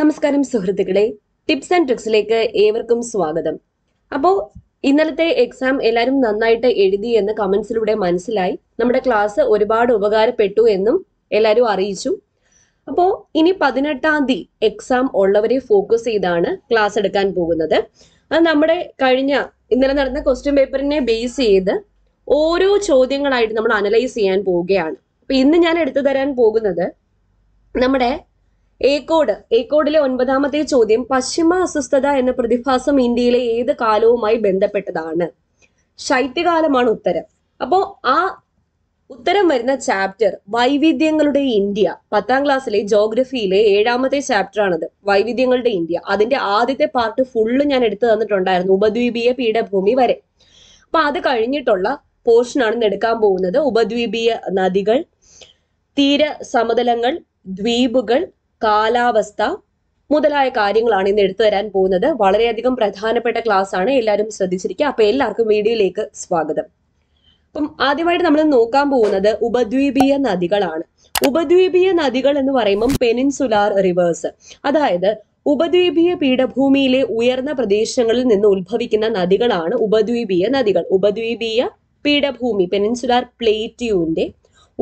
നമസ്കാരം സുഹൃത്തുക്കളെ tips and ട്രിക്സിലേക്ക് ഏവർക്കും സ്വാഗതം അപ്പോൾ ഇന്നലത്തെ എക്സാം എല്ലാവരും നന്നായിട്ട് എഴുതി എന്ന് കമന്റ്സിലൂടെ മനസ്സിലായി നമ്മുടെ ക്ലാസ് ഒരുപാട് ഉപകാരപ്പെട്ടു എന്നും എല്ലാവരും അറിയിച്ചു അപ്പോൾ ഇനി പതിനെട്ടാം തീയതി എക്സാം ഉള്ളവരെ ഫോക്കസ് ചെയ്താണ് ക്ലാസ് എടുക്കാൻ പോകുന്നത് അത് നമ്മുടെ കഴിഞ്ഞ ഇന്നലെ നടന്ന ക്വസ്റ്റ്യൻ പേപ്പറിനെ ബേസ് ചെയ്ത് ഓരോ ചോദ്യങ്ങളായിട്ട് നമ്മൾ അനലൈസ് ചെയ്യാൻ പോവുകയാണ് അപ്പൊ ഇന്ന് ഞാൻ എടുത്തു തരാൻ പോകുന്നത് നമ്മുടെ ഏക്കോട് ഏക്കോടിലെ ഒൻപതാമത്തെ ചോദ്യം പശ്ചിമ അസ്വസ്ഥത എന്ന പ്രതിഭാസം ഇന്ത്യയിലെ ഏത് കാലവുമായി ബന്ധപ്പെട്ടതാണ് ശൈത്യകാലമാണ് ഉത്തരം അപ്പോ ആ ഉത്തരം വരുന്ന ചാപ്റ്റർ വൈവിധ്യങ്ങളുടെ ഇന്ത്യ പത്താം ക്ലാസ്സിലെ ജോഗ്രഫിയിലെ ഏഴാമത്തെ ചാപ്റ്റർ ആണത് വൈവിധ്യങ്ങളുടെ ഇന്ത്യ അതിന്റെ ആദ്യത്തെ പാർട്ട് ഫുള്ള് ഞാൻ എടുത്തു തന്നിട്ടുണ്ടായിരുന്നു ഉപദ്വീപീയ പീഠഭൂമി വരെ അപ്പൊ അത് കഴിഞ്ഞിട്ടുള്ള പോർഷനാണ് എടുക്കാൻ പോകുന്നത് ഉപദ്വീപീയ നദികൾ തീര സമതലങ്ങൾ ദ്വീപുകൾ കാലാവസ്ഥ മുതലായ കാര്യങ്ങളാണ് ഇന്ന് എടുത്തു തരാൻ പോകുന്നത് വളരെയധികം പ്രധാനപ്പെട്ട ക്ലാസ് ആണ് എല്ലാവരും ശ്രദ്ധിച്ചിരിക്കുക അപ്പൊ എല്ലാവർക്കും വീഡിയോയിലേക്ക് സ്വാഗതം അപ്പം ആദ്യമായിട്ട് നമ്മൾ നോക്കാൻ പോകുന്നത് ഉപദ്വീപീയ നദികളാണ് ഉപദ്വീപീയ നദികൾ എന്ന് പറയുമ്പം പെനിൻസുലാർ റിവേഴ്സ് അതായത് ഉപദ്വീപീയ പീഠഭൂമിയിലെ ഉയർന്ന പ്രദേശങ്ങളിൽ നിന്ന് ഉത്ഭവിക്കുന്ന നദികളാണ് ഉപദ്വീപീയ നദികൾ ഉപദ്വീപീയ പീഠഭൂമി പെനിൻസുലാർ പ്ലേറ്റ്യൂവിന്റെ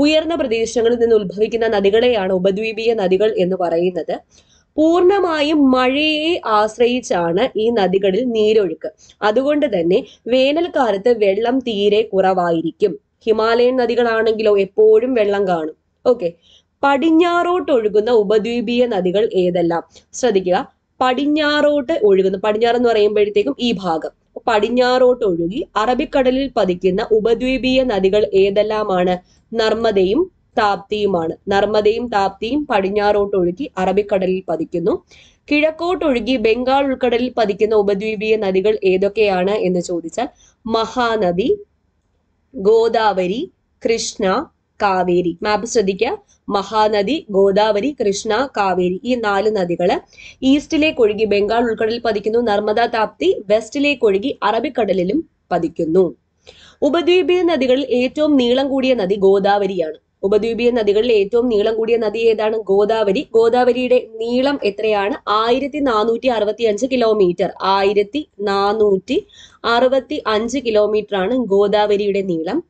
ഉയർന്ന പ്രദേശങ്ങളിൽ നിന്ന് ഉത്ഭവിക്കുന്ന നദികളെയാണ് ഉപദ്വീപീയ നദികൾ എന്ന് പറയുന്നത് പൂർണ്ണമായും മഴയെ ആശ്രയിച്ചാണ് ഈ നദികളിൽ നീരൊഴുക്ക് അതുകൊണ്ട് തന്നെ വേനൽക്കാലത്ത് വെള്ളം തീരെ കുറവായിരിക്കും ഹിമാലയൻ നദികളാണെങ്കിലോ എപ്പോഴും വെള്ളം കാണും ഓക്കെ പടിഞ്ഞാറോട്ട് ഒഴുകുന്ന ഉപദ്വീപീയ നദികൾ ഏതെല്ലാം ശ്രദ്ധിക്കുക പടിഞ്ഞാറോട്ട് ഒഴുകുന്ന പടിഞ്ഞാറെന്ന് പറയുമ്പോഴത്തേക്കും ഈ ഭാഗം പടിഞ്ഞാറോട്ട് ഒഴുകി അറബിക്കടലിൽ പതിക്കുന്ന ഉപദ്വീപീയ നദികൾ ഏതെല്ലാമാണ് നർമ്മദയും താപ്തിയുമാണ് നർമ്മദയും താപ്തിയും പടിഞ്ഞാറോട്ട് ഒഴുകി അറബിക്കടലിൽ പതിക്കുന്നു കിഴക്കോട്ട് ഒഴുകി ബംഗാൾ ഉൾക്കടലിൽ പതിക്കുന്ന ഉപദ്വീപീയ നദികൾ ഏതൊക്കെയാണ് എന്ന് ചോദിച്ചാൽ മഹാനദി ഗോദാവരി കൃഷ്ണ കാവേരി മാപ്പ് ശ്രദ്ധിക്കുക മഹാനദി ഗോദാവരി കൃഷ്ണ കാവേരി ഈ നാല് നദികൾ ഈസ്റ്റിലേക്ക് ഒഴുകി ബംഗാൾ ഉൾക്കടലിൽ പതിക്കുന്നു നർമ്മദ താപ്തി വെസ്റ്റിലേക്ക് ഒഴുകി അറബിക്കടലിലും പതിക്കുന്നു ഉപദ്വീപീയ നദികളിൽ ഏറ്റവും നീളം കൂടിയ നദി ഗോദാവരിയാണ് ഉപദ്വീപീയ നദികളിൽ ഏറ്റവും നീളം കൂടിയ നദി ഏതാണ് ഗോദാവരി ഗോദാവരിയുടെ നീളം എത്രയാണ് ആയിരത്തി നാനൂറ്റി അറുപത്തി അഞ്ച് കിലോമീറ്റർ ആയിരത്തി നാനൂറ്റി അറുപത്തി അഞ്ച് കിലോമീറ്റർ ആണ് ഗോദാവരിയുടെ നീളം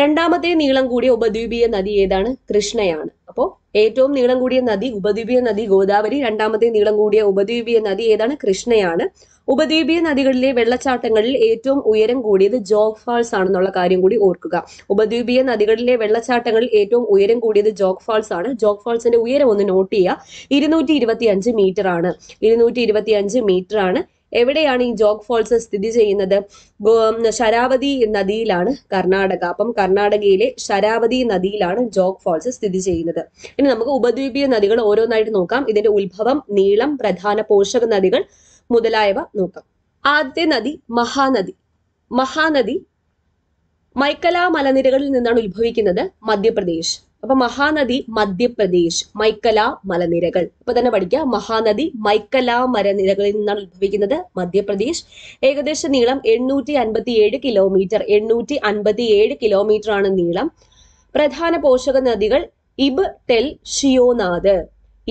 രണ്ടാമത്തെ നീളം കൂടിയ ഉപദ്വീപീയ നദി ഏതാണ് കൃഷ്ണയാണ് അപ്പോൾ ഏറ്റവും നീളം കൂടിയ നദി ഉപദ്വീപീയ നദി ഗോദാവരി രണ്ടാമത്തെ നീളം കൂടിയ ഉപദ്വീപീയ നദി ഏതാണ് കൃഷ്ണയാണ് ഉപദ്വീപീയ നദികളിലെ വെള്ളച്ചാട്ടങ്ങളിൽ ഏറ്റവും ഉയരം കൂടിയത് ജോഗ് ഫാൾസ് ആണെന്നുള്ള കാര്യം കൂടി ഓർക്കുക ഉപദ്വീപീയ നദികളിലെ വെള്ളച്ചാട്ടങ്ങളിൽ ഏറ്റവും ഉയരം കൂടിയത് ജോഗ് ഫാൾസ് ആണ് ജോഗ് ഫാൾസിന്റെ ഉയരം ഒന്ന് നോട്ട് ചെയ്യുക ഇരുന്നൂറ്റി മീറ്റർ ആണ് ഇരുന്നൂറ്റി മീറ്റർ ആണ് എവിടെയാണ് ഈ ജോഗ് ഫോൾസ് സ്ഥിതി ചെയ്യുന്നത് ശരാവതി നദിയിലാണ് കർണാടക അപ്പം കർണാടകയിലെ ശരാവതി നദിയിലാണ് ജോഗ് ഫോൾസ് സ്ഥിതി ചെയ്യുന്നത് ഇനി നമുക്ക് ഉപദ്വീപീയ നദികൾ ഓരോന്നായിട്ട് നോക്കാം ഇതിന്റെ ഉത്ഭവം നീളം പ്രധാന പോഷക നദികൾ മുതലായവ നോക്കാം ആദ്യത്തെ നദി മഹാനദി മഹാനദി മൈക്കല മലനിരകളിൽ നിന്നാണ് ഉത്ഭവിക്കുന്നത് മധ്യപ്രദേശ് അപ്പൊ മഹാനദി മധ്യപ്രദേശ് മൈക്കല മലനിരകൾ ഇപ്പൊ തന്നെ പഠിക്കുക മഹാനദി മൈക്കല മലനിരകളിൽ നിന്നാണ് ഉത്ഭവിക്കുന്നത് മധ്യപ്രദേശ് ഏകദേശം നീളം എണ്ണൂറ്റി അൻപത്തി ഏഴ് കിലോമീറ്റർ എണ്ണൂറ്റി അൻപത്തി ഏഴ് കിലോമീറ്റർ ആണ് നീളം പ്രധാന പോഷക നദികൾ ഇബ് ടെൽ ഷിയോനാഥ്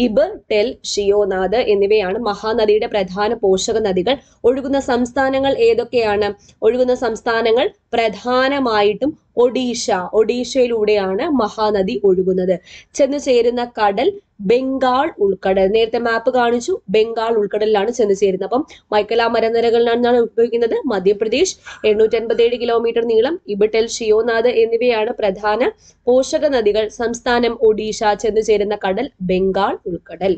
ഇബ് ടെൽ ഷിയോനാഥ് എന്നിവയാണ് മഹാനദിയുടെ പ്രധാന പോഷക നദികൾ ഒഴുകുന്ന സംസ്ഥാനങ്ങൾ ഏതൊക്കെയാണ് ഒഴുകുന്ന സംസ്ഥാനങ്ങൾ പ്രധാനമായിട്ടും ഒഡീഷ ഒഡീഷയിലൂടെയാണ് മഹാനദി ഒഴുകുന്നത് ചെന്ന് ചേരുന്ന കടൽ ബംഗാൾ ഉൾക്കടൽ നേരത്തെ മാപ്പ് കാണിച്ചു ബംഗാൾ ഉൾക്കടലിലാണ് ചെന്ന് ചേരുന്നത് അപ്പം മൈക്കല മരനിരകളിലാണ് ഉപയോഗിക്കുന്നത് മധ്യപ്രദേശ് എണ്ണൂറ്റി കിലോമീറ്റർ നീളം ഇബട്ടൽ ഷിയോനാഥ് എന്നിവയാണ് പ്രധാന പോഷക നദികൾ സംസ്ഥാനം ഒഡീഷ ചെന്ന് ചേരുന്ന കടൽ ബംഗാൾ ഉൾക്കടൽ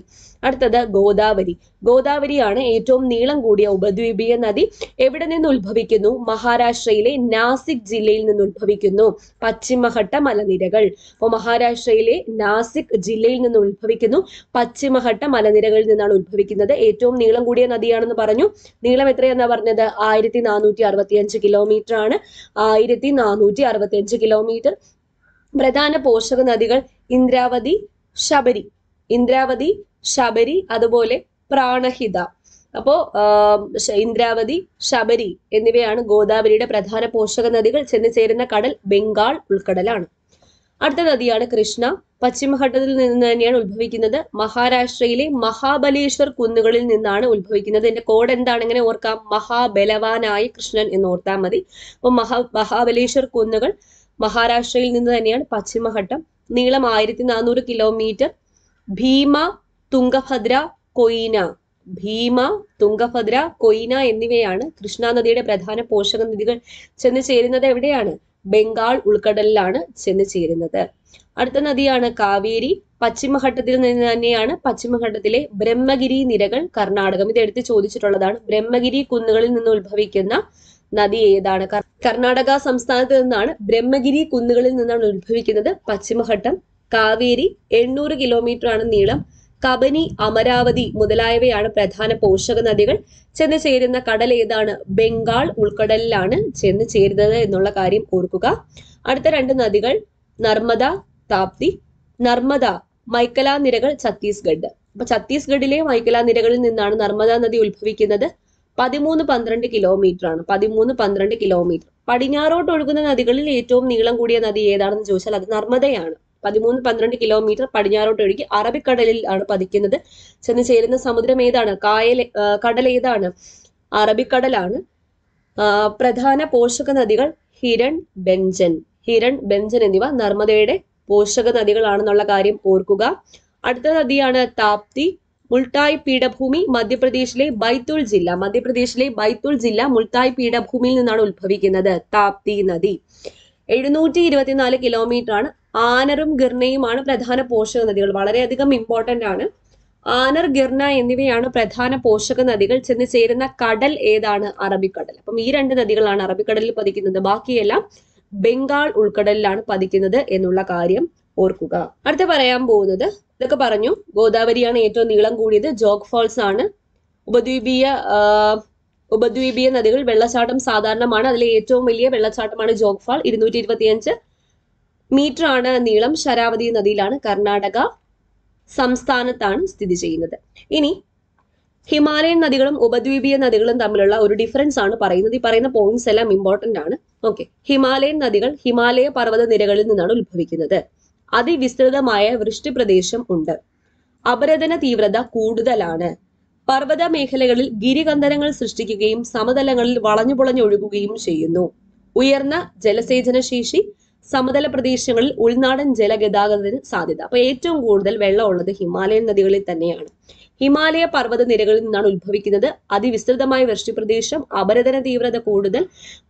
അടുത്തത് ഗോദാവരി ഗോദാവരിയാണ് ഏറ്റവും നീളം കൂടിയ ഉപദ്വീപീയ നദി എവിടെ നിന്ന് ഉത്ഭവിക്കുന്നു മഹാരാഷ്ട്രയിലെ നാസിക് ജില്ലയിൽ നിന്ന് ഉത്ഭവിക്കുന്നു ഉത്ഭവിക്കുന്നു പശ്ചിമഘട്ട മലനിരകൾ അപ്പോൾ മഹാരാഷ്ട്രയിലെ നാസിക് ജില്ലയിൽ നിന്ന് ഉത്ഭവിക്കുന്നു പശ്ചിമഘട്ട മലനിരകളിൽ നിന്നാണ് ഉത്ഭവിക്കുന്നത് ഏറ്റവും നീളം കൂടിയ നദിയാണെന്ന് പറഞ്ഞു നീളം എത്രയെന്നാ പറഞ്ഞത് ആയിരത്തി നാനൂറ്റി അറുപത്തിയഞ്ച് കിലോമീറ്റർ ആണ് ആയിരത്തി നാനൂറ്റി അറുപത്തിയഞ്ച് കിലോമീറ്റർ പ്രധാന പോഷക നദികൾ ഇന്ദ്രാവതി ശബരി ഇന്ദ്രാവതി ശബരി അതുപോലെ പ്രാണഹിത അപ്പോ ഇന്ദ്രാവതി ശബരി എന്നിവയാണ് ഗോദാവരിയുടെ പ്രധാന പോഷക നദികൾ ചെന്ന് ചേരുന്ന കടൽ ബംഗാൾ ഉൾക്കടലാണ് അടുത്ത നദിയാണ് കൃഷ്ണ പശ്ചിമഘട്ടത്തിൽ നിന്ന് തന്നെയാണ് ഉത്ഭവിക്കുന്നത് മഹാരാഷ്ട്രയിലെ മഹാബലേശ്വർ കുന്നുകളിൽ നിന്നാണ് ഉത്ഭവിക്കുന്നത് എന്റെ കോഡ് എന്താണ് ഇങ്ങനെ ഓർക്കാം മഹാബലവാനായ കൃഷ്ണൻ എന്ന് ഓർത്താൽ മതി അപ്പൊ മഹാ മഹാബലേശ്വർ കുന്നുകൾ മഹാരാഷ്ട്രയിൽ നിന്ന് തന്നെയാണ് പശ്ചിമഘട്ടം നീളം ആയിരത്തി നാനൂറ് കിലോമീറ്റർ ഭീമ തുംഗഭദ്ര കൊയ്ന ഭീമ തുംഗഭദ്ര കൊയ്ന എന്നിവയാണ് കൃഷ്ണാനദിയുടെ പ്രധാന പോഷക നദികൾ ചെന്ന് ചേരുന്നത് എവിടെയാണ് ബംഗാൾ ഉൾക്കടലിലാണ് ചെന്ന് ചേരുന്നത് അടുത്ത നദിയാണ് കാവേരി പശ്ചിമഘട്ടത്തിൽ നിന്ന് തന്നെയാണ് പശ്ചിമഘട്ടത്തിലെ ബ്രഹ്മഗിരി നിരകൾ കർണാടകം ഇത് എടുത്ത് ചോദിച്ചിട്ടുള്ളതാണ് ബ്രഹ്മഗിരി കുന്നുകളിൽ നിന്ന് ഉത്ഭവിക്കുന്ന നദി ഏതാണ് കർണാടക സംസ്ഥാനത്ത് നിന്നാണ് ബ്രഹ്മഗിരി കുന്നുകളിൽ നിന്നാണ് ഉത്ഭവിക്കുന്നത് പശ്ചിമഘട്ടം കാവേരി എണ്ണൂറ് കിലോമീറ്റർ ആണ് നീളം കബനി അമരാവതി മുതലായവയാണ് പ്രധാന പോഷക നദികൾ ചെന്ന് ചേരുന്ന കടൽ ഏതാണ് ബംഗാൾ ഉൾക്കടലിലാണ് ചെന്ന് ചേരുന്നത് എന്നുള്ള കാര്യം ഓർക്കുക അടുത്ത രണ്ട് നദികൾ നർമ്മദ താപ്തി നർമ്മദ മൈക്കല നിരകൾ ഛത്തീസ്ഗഡ് അപ്പൊ ഛത്തീസ്ഗഡിലെ മൈക്കല നിരകളിൽ നിന്നാണ് നർമ്മദ നദി ഉത്ഭവിക്കുന്നത് പതിമൂന്ന് പന്ത്രണ്ട് കിലോമീറ്റർ ആണ് പതിമൂന്ന് പന്ത്രണ്ട് കിലോമീറ്റർ പടിഞ്ഞാറോട്ട് ഒഴുകുന്ന നദികളിൽ ഏറ്റവും നീളം കൂടിയ നദി ഏതാണെന്ന് ചോദിച്ചാൽ അത് നർമ്മദയാണ് പതിമൂന്ന് പന്ത്രണ്ട് കിലോമീറ്റർ പടിഞ്ഞാറോട്ട് ഒഴുകി അറബിക്കടലിൽ ആണ് പതിക്കുന്നത് ചെന്ന് ചേരുന്ന സമുദ്രം ഏതാണ് കായൽ കടൽ ഏതാണ് അറബിക്കടലാണ് പ്രധാന പോഷക നദികൾ ഹിരൺ ബെഞ്ചൻ ഹിരൺ ബെഞ്ചൻ എന്നിവ നർമ്മദയുടെ പോഷക നദികളാണെന്നുള്ള കാര്യം ഓർക്കുക അടുത്ത നദിയാണ് താപ്തി മുൾട്ടായ് പീഠഭൂമി മധ്യപ്രദേശിലെ ബൈത്തുൽ ജില്ല മധ്യപ്രദേശിലെ ബൈത്തുൽ ജില്ല മുൾട്ടായ് പീഠഭൂമിയിൽ നിന്നാണ് ഉത്ഭവിക്കുന്നത് താപ്തി നദി എഴുന്നൂറ്റി ഇരുപത്തിനാല് കിലോമീറ്റർ ആണ് ആനറും ഗിർണയുമാണ് പ്രധാന പോഷക നദികൾ വളരെയധികം ഇമ്പോർട്ടന്റ് ആണ് ആനർ ഗിർന എന്നിവയാണ് പ്രധാന പോഷക നദികൾ ചെന്ന് ചേരുന്ന കടൽ ഏതാണ് അറബിക്കടൽ അപ്പം ഈ രണ്ട് നദികളാണ് അറബിക്കടലിൽ പതിക്കുന്നത് ബാക്കിയെല്ലാം ബംഗാൾ ഉൾക്കടലിലാണ് പതിക്കുന്നത് എന്നുള്ള കാര്യം ഓർക്കുക അടുത്ത പറയാൻ പോകുന്നത് ഇതൊക്കെ പറഞ്ഞു ഗോദാവരിയാണ് ഏറ്റവും നീളം കൂടിയത് ജോഗ് ഫോൾസ് ആണ് ഉപദ്വീപീയ ഉപദ്വീപീയ നദികൾ വെള്ളച്ചാട്ടം സാധാരണമാണ് അതിലെ ഏറ്റവും വലിയ വെള്ളച്ചാട്ടമാണ് ജോഗ്ഫാൾ ഇരുന്നൂറ്റി ഇരുപത്തിയഞ്ച് മീറ്റർ ആണ് നീളം ശരാവതി നദിയിലാണ് കർണാടക സംസ്ഥാനത്താണ് സ്ഥിതി ചെയ്യുന്നത് ഇനി ഹിമാലയൻ നദികളും ഉപദ്വീപീയ നദികളും തമ്മിലുള്ള ഒരു ഡിഫറൻസ് ആണ് പറയുന്നത് ഈ പറയുന്ന പോയിന്റ്സ് എല്ലാം ഇമ്പോർട്ടന്റ് ആണ് ഓക്കെ ഹിമാലയൻ നദികൾ ഹിമാലയ പർവ്വത നിരകളിൽ നിന്നാണ് ഉത്ഭവിക്കുന്നത് അതിവിസ്തൃതമായ പ്രദേശം ഉണ്ട് അപരതന തീവ്രത കൂടുതലാണ് പർവ്വത മേഖലകളിൽ ഗിരികന്ധനങ്ങൾ സൃഷ്ടിക്കുകയും സമതലങ്ങളിൽ വളഞ്ഞുപുളഞ്ഞൊഴുകുകയും ചെയ്യുന്നു ഉയർന്ന ജലസേചന ശേഷി സമതല പ്രദേശങ്ങളിൽ ഉൾനാടൻ ജലഗതാഗതത്തിന് സാധ്യത അപ്പൊ ഏറ്റവും കൂടുതൽ വെള്ളമുള്ളത് ഹിമാലയൻ നദികളിൽ തന്നെയാണ് ഹിമാലയ പർവ്വത നിരകളിൽ നിന്നാണ് ഉത്ഭവിക്കുന്നത് അതിവിസ്തൃതമായ പ്രദേശം അപരതന തീവ്രത കൂടുതൽ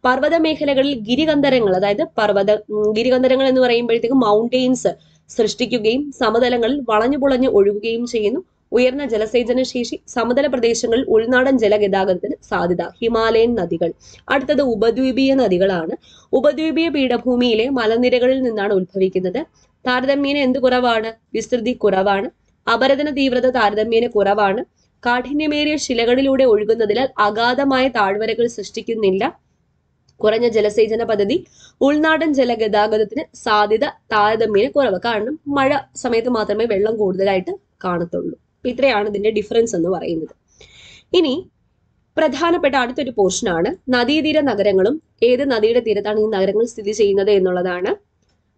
പർവ്വത മേഖലകളിൽ ഗിരികന്ധരങ്ങൾ അതായത് പർവ്വത ഗിരികന്ധരങ്ങൾ എന്ന് പറയുമ്പോഴത്തേക്ക് മൗണ്ടെയിൻസ് സൃഷ്ടിക്കുകയും സമതലങ്ങളിൽ വളഞ്ഞു പുളഞ്ഞു ഒഴുകുകയും ചെയ്യുന്നു ഉയർന്ന ജലസേചന ശേഷി സമതല പ്രദേശങ്ങളിൽ ഉൾനാടൻ ജലഗതാഗതത്തിന് സാധ്യത ഹിമാലയൻ നദികൾ അടുത്തത് ഉപദ്വീപീയ നദികളാണ് ഉപദ്വീപീയ പീഠഭൂമിയിലെ മലനിരകളിൽ നിന്നാണ് ഉത്ഭവിക്കുന്നത് താരതമ്യേന എന്ത് കുറവാണ് വിസ്തൃതി കുറവാണ് അപരതന തീവ്രത താരതമ്യേന കുറവാണ് കാഠിന്യമേറിയ ശിലകളിലൂടെ ഒഴുകുന്നതിനാൽ അഗാധമായ താഴ്വരകൾ സൃഷ്ടിക്കുന്നില്ല കുറഞ്ഞ ജലസേചന പദ്ധതി ഉൾനാടൻ ജലഗതാഗതത്തിന് സാധ്യത താരതമ്യേന കുറവ് കാരണം മഴ സമയത്ത് മാത്രമേ വെള്ളം കൂടുതലായിട്ട് കാണത്തുള്ളൂ ഇത്രയാണ് ഇതിന്റെ ഡിഫറൻസ് എന്ന് പറയുന്നത് ഇനി പ്രധാനപ്പെട്ട അടുത്തൊരു പോർഷനാണ് നദീതീര നഗരങ്ങളും ഏത് നദിയുടെ തീരത്താണ് ഈ നഗരങ്ങൾ സ്ഥിതി ചെയ്യുന്നത് എന്നുള്ളതാണ്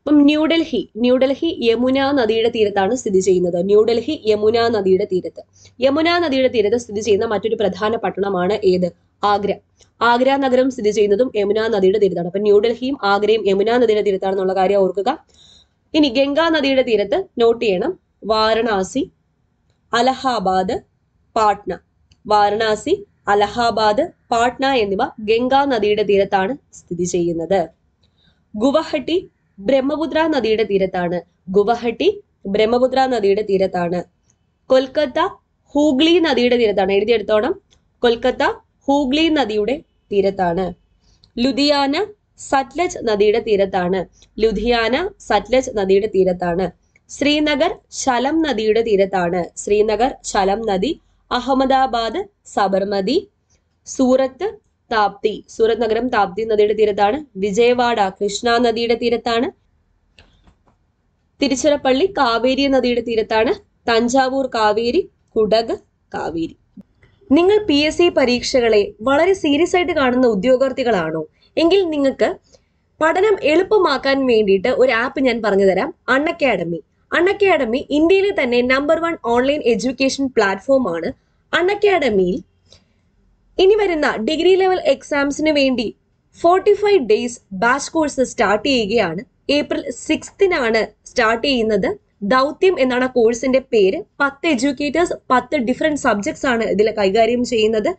അപ്പം ന്യൂഡൽഹി ന്യൂഡൽഹി യമുന നദിയുടെ തീരത്താണ് സ്ഥിതി ചെയ്യുന്നത് ന്യൂഡൽഹി യമുന നദിയുടെ തീരത്ത് യമുന നദിയുടെ തീരത്ത് സ്ഥിതി ചെയ്യുന്ന മറ്റൊരു പ്രധാന പട്ടണമാണ് ഏത് ആഗ്ര ആഗ്ര നഗരം സ്ഥിതി ചെയ്യുന്നതും യമുന നദിയുടെ തീരത്താണ് അപ്പം ന്യൂഡൽഹിയും ആഗ്രയും യമുന നദിയുടെ തീരത്താണെന്നുള്ള കാര്യം ഓർക്കുക ഇനി ഗംഗാ നദിയുടെ തീരത്ത് നോട്ട് ചെയ്യണം വാരണാസി അലഹാബാദ് പാട്ന വാരണാസി അലഹാബാദ് പാട്ന എന്നിവ ഗംഗാ നദിയുടെ തീരത്താണ് സ്ഥിതി ചെയ്യുന്നത് ഗുവാഹട്ടി ബ്രഹ്മപുത്ര നദിയുടെ തീരത്താണ് ഗുവാഹട്ടി ബ്രഹ്മപുത്ര നദിയുടെ തീരത്താണ് കൊൽക്കത്ത ഹൂഗ്ലി നദിയുടെ തീരത്താണ് എഴുതിയെടുത്തോണം കൊൽക്കത്ത ഹൂഗ്ലി നദിയുടെ തീരത്താണ് ലുധിയാന സത്ലജ് നദിയുടെ തീരത്താണ് ലുധിയാന സത്ലജ് നദിയുടെ തീരത്താണ് ശ്രീനഗർ ശലം നദിയുടെ തീരത്താണ് ശ്രീനഗർ ശലം നദി അഹമ്മദാബാദ് സബർമതി സൂറത്ത് താപ്തി സൂറത്ത് നഗരം താപ്തി നദിയുടെ തീരത്താണ് വിജയവാഡ കൃഷ്ണ നദിയുടെ തീരത്താണ് തിരുച്ചിറപ്പള്ളി കാവേരി നദിയുടെ തീരത്താണ് തഞ്ചാവൂർ കാവേരി കുടക് കാവേരി നിങ്ങൾ പി എസ് സി പരീക്ഷകളെ വളരെ സീരിയസ് ആയിട്ട് കാണുന്ന ഉദ്യോഗാർത്ഥികളാണോ എങ്കിൽ നിങ്ങൾക്ക് പഠനം എളുപ്പമാക്കാൻ വേണ്ടിയിട്ട് ഒരു ആപ്പ് ഞാൻ പറഞ്ഞുതരാം അൺ അക്കാഡമി അൺ അക്കാഡമി ഇന്ത്യയിലെ തന്നെ നമ്പർ വൺ ഓൺലൈൻ എഡ്യൂക്കേഷൻ പ്ലാറ്റ്ഫോമാണ് അൺ അക്കാഡമിയിൽ ഇനി വരുന്ന ഡിഗ്രി ലെവൽ എക്സാംസിന് വേണ്ടി forty five days batch course start ചെയ്യുകയാണ് ഏപ്രിൽ സിക്സ്തിനാണ് സ്റ്റാർട്ട് ചെയ്യുന്നത് ദൗത്യം എന്നാണ് കോഴ്സിന്റെ പേര് പത്ത് എഡ്യൂക്കേറ്റേഴ്സ് പത്ത് ഡിഫറെൻറ്റ് സബ്ജക്ട്സ് ആണ് ഇതിൽ കൈകാര്യം ചെയ്യുന്നത്